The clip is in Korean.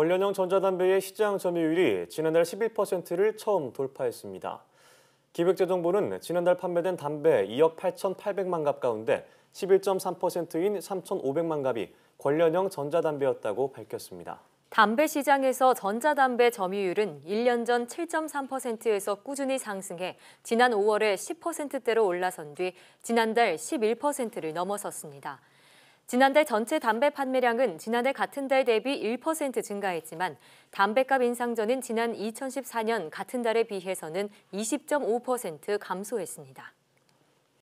관련형 전자담배의 시장 점유율이 지난달 11%를 처음 돌파했습니다. 기획재정부는 지난달 판매된 담배 2억 8,800만 갑 가운데 11.3%인 3,500만 갑이 관련형 전자담배였다고 밝혔습니다. 담배 시장에서 전자담배 점유율은 1년 전 7.3%에서 꾸준히 상승해 지난 5월에 10%대로 올라선 뒤 지난달 11%를 넘어섰습니다. 지난달 전체 담배 판매량은 지난해 같은 달 대비 1% 증가했지만 담배값 인상전인 지난 2014년 같은 달에 비해서는 20.5% 감소했습니다.